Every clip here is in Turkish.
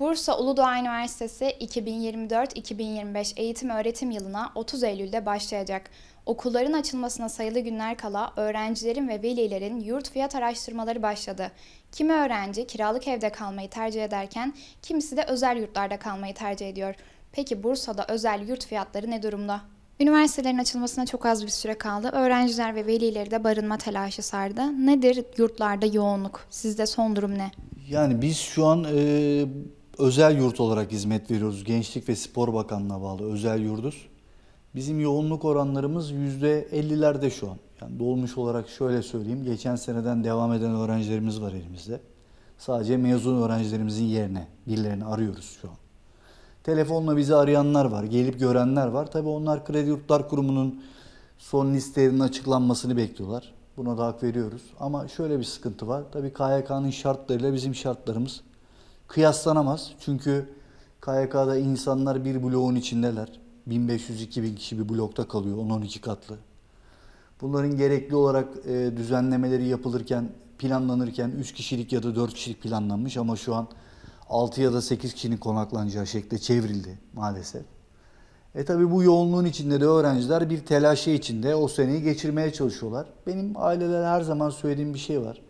Bursa Uludağ Üniversitesi 2024-2025 eğitim öğretim yılına 30 Eylül'de başlayacak. Okulların açılmasına sayılı günler kala öğrencilerin ve velilerin yurt fiyat araştırmaları başladı. Kimi öğrenci kiralık evde kalmayı tercih ederken kimisi de özel yurtlarda kalmayı tercih ediyor. Peki Bursa'da özel yurt fiyatları ne durumda? Üniversitelerin açılmasına çok az bir süre kaldı. Öğrenciler ve velileri de barınma telaşı sardı. Nedir yurtlarda yoğunluk? Sizde son durum ne? Yani biz şu an e, özel yurt olarak hizmet veriyoruz. Gençlik ve Spor Bakanlığı'na bağlı özel yurduz. Bizim yoğunluk oranlarımız %50'lerde şu an. Yani dolmuş olarak şöyle söyleyeyim. Geçen seneden devam eden öğrencilerimiz var elimizde. Sadece mezun öğrencilerimizin yerine birilerini arıyoruz şu an. Telefonla bizi arayanlar var, gelip görenler var. Tabii onlar Kredi Yurtlar Kurumu'nun son listelerinin açıklanmasını bekliyorlar. Buna da hak veriyoruz. Ama şöyle bir sıkıntı var. Tabii KYK'nın şartlarıyla bizim şartlarımız kıyaslanamaz. Çünkü KYK'da insanlar bir bloğun içindeler. 1500-2000 kişi bir blokta kalıyor 10-12 katlı. Bunların gerekli olarak e, düzenlemeleri yapılırken, planlanırken 3 kişilik ya da 4 kişilik planlanmış ama şu an 6 ya da 8 kişinin konaklanacağı şekilde çevrildi maalesef. E tabi bu yoğunluğun içinde de öğrenciler bir telaşı içinde o seneyi geçirmeye çalışıyorlar. Benim aileler her zaman söylediğim bir şey var.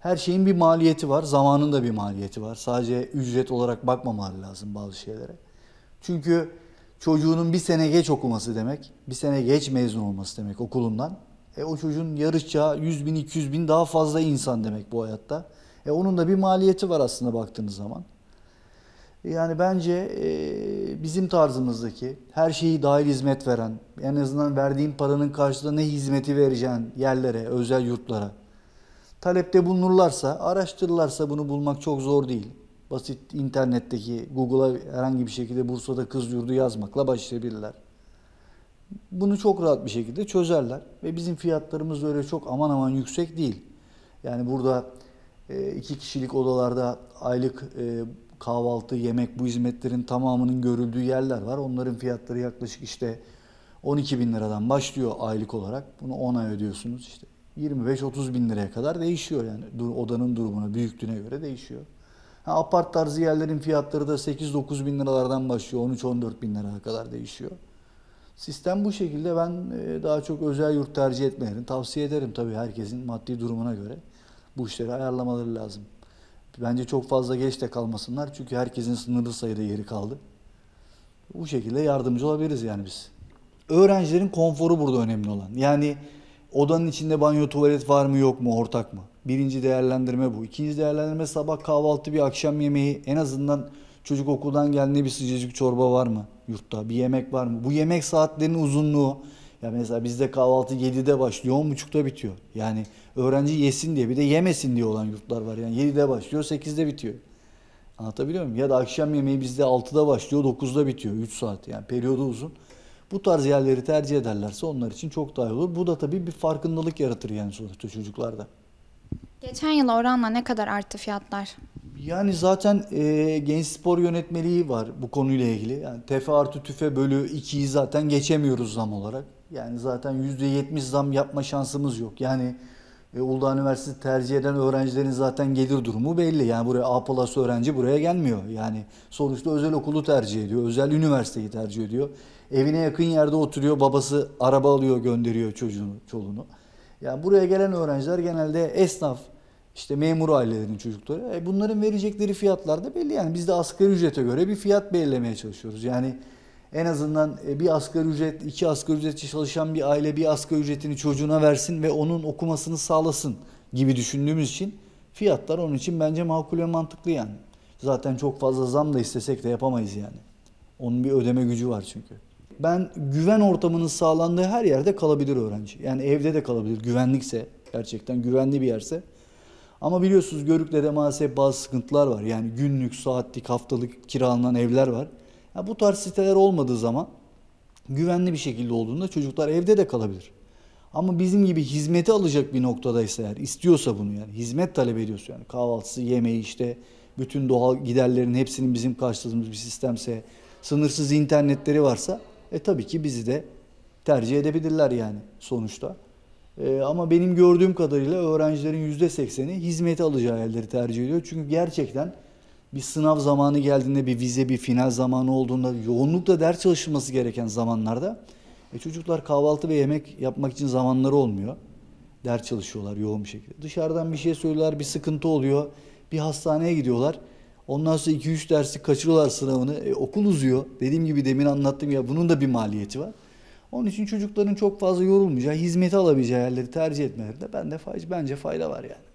Her şeyin bir maliyeti var, zamanın da bir maliyeti var. Sadece ücret olarak bakmamalı lazım bazı şeylere. Çünkü çocuğunun bir sene geç okuması demek, bir sene geç mezun olması demek okulundan. E o çocuğun yarışacağı 100 bin, 200 bin daha fazla insan demek bu hayatta. E onun da bir maliyeti var aslında baktığınız zaman. Yani bence e, bizim tarzımızdaki her şeyi dahil hizmet veren, en azından verdiğin paranın karşılığında ne hizmeti vereceğin yerlere, özel yurtlara, talepte bulunurlarsa, araştırırlarsa bunu bulmak çok zor değil. Basit internetteki Google'a herhangi bir şekilde Bursa'da kız yurdu yazmakla başlayabilirler. Bunu çok rahat bir şekilde çözerler ve bizim fiyatlarımız öyle çok aman aman yüksek değil. Yani burada e, iki kişilik odalarda aylık e, kahvaltı, yemek bu hizmetlerin tamamının görüldüğü yerler var. Onların fiyatları yaklaşık işte 12 bin liradan başlıyor aylık olarak. Bunu 10 ay ödüyorsunuz işte 25-30 bin liraya kadar değişiyor yani odanın durumuna, büyüklüğüne göre değişiyor. Ha, apart tarzı yerlerin fiyatları da 8-9 bin liralardan başlıyor, 13-14 bin liraya kadar değişiyor. Sistem bu şekilde ben e, daha çok özel yurt tercih etmelerini tavsiye ederim tabii herkesin maddi durumuna göre. Bu işleri ayarlamaları lazım. Bence çok fazla geç de kalmasınlar çünkü herkesin sınırlı sayıda yeri kaldı. Bu şekilde yardımcı olabiliriz yani biz. Öğrencilerin konforu burada önemli olan. Yani Odanın içinde banyo tuvalet var mı yok mu ortak mı? Birinci değerlendirme bu. İkinci değerlendirme sabah kahvaltı bir akşam yemeği en azından çocuk okuldan geldiğinde bir sıcacık çorba var mı yurtta? Bir yemek var mı? Bu yemek saatlerinin uzunluğu. Ya mesela bizde kahvaltı 7'de başlıyor, 10.30'da bitiyor. Yani öğrenci yesin diye bir de yemesin diye olan yurtlar var. Yani 7'de başlıyor, 8'de bitiyor. Anlatabiliyor muyum? Ya da akşam yemeği bizde 6'da başlıyor, 9'da bitiyor. 3 saat yani periyodu uzun. Bu tarz yerleri tercih ederlerse onlar için çok daha iyi olur. Bu da tabii bir farkındalık yaratır yani sonuçta çocuklarda. Geçen yıl oranla ne kadar arttı fiyatlar? Yani zaten e, genç spor yönetmeliği var bu konuyla ilgili. Yani TEFE artı TÜFE bölü 2'yi zaten geçemiyoruz zam olarak. Yani zaten %70 zam yapma şansımız yok. Yani e, Uludağ Üniversitesi tercih eden öğrencilerin zaten gelir durumu belli. Yani buraya A plus öğrenci buraya gelmiyor. Yani sonuçta özel okulu tercih ediyor. Özel üniversiteyi tercih ediyor. Evine yakın yerde oturuyor. Babası araba alıyor gönderiyor çocuğunu, çoluğunu. Yani buraya gelen öğrenciler genelde esnaf, işte memur ailelerin çocukları. E bunların verecekleri fiyatlar da belli. Yani biz de asgari ücrete göre bir fiyat belirlemeye çalışıyoruz. Yani en azından e, bir asgari ücret, iki asgari ücretçi çalışan bir aile bir asgari ücretini çocuğuna versin ve onun okumasını sağlasın gibi düşündüğümüz için fiyatlar onun için bence makul ve mantıklı yani. Zaten çok fazla zam da istesek de yapamayız yani. Onun bir ödeme gücü var çünkü. Ben güven ortamının sağlandığı her yerde kalabilir öğrenci. Yani evde de kalabilir güvenlikse gerçekten güvenli bir yerse. Ama biliyorsunuz Görük'te de maalesef bazı sıkıntılar var. Yani günlük, saatlik, haftalık kiralanan evler var. Ha, bu tarz siteler olmadığı zaman güvenli bir şekilde olduğunda çocuklar evde de kalabilir. Ama bizim gibi hizmeti alacak bir noktadaysa eğer istiyorsa bunu yani hizmet talep ediyorsa yani kahvaltısı, yemeği işte bütün doğal giderlerin hepsinin bizim karşıladığımız bir sistemse sınırsız internetleri varsa e tabii ki bizi de tercih edebilirler yani sonuçta. E, ama benim gördüğüm kadarıyla öğrencilerin %80'i hizmeti alacağı yerleri tercih ediyor. Çünkü gerçekten bir sınav zamanı geldiğinde, bir vize, bir final zamanı olduğunda, yoğunlukla ders çalışılması gereken zamanlarda e çocuklar kahvaltı ve yemek yapmak için zamanları olmuyor. Ders çalışıyorlar yoğun bir şekilde. Dışarıdan bir şey söylüyorlar, bir sıkıntı oluyor. Bir hastaneye gidiyorlar. Ondan sonra 2-3 dersi kaçırıyorlar sınavını. E, okul uzuyor. Dediğim gibi demin anlattım ya bunun da bir maliyeti var. Onun için çocukların çok fazla yorulmayacağı, hizmeti alabileceği yerleri tercih etmeleri de bende, bence fayda var yani.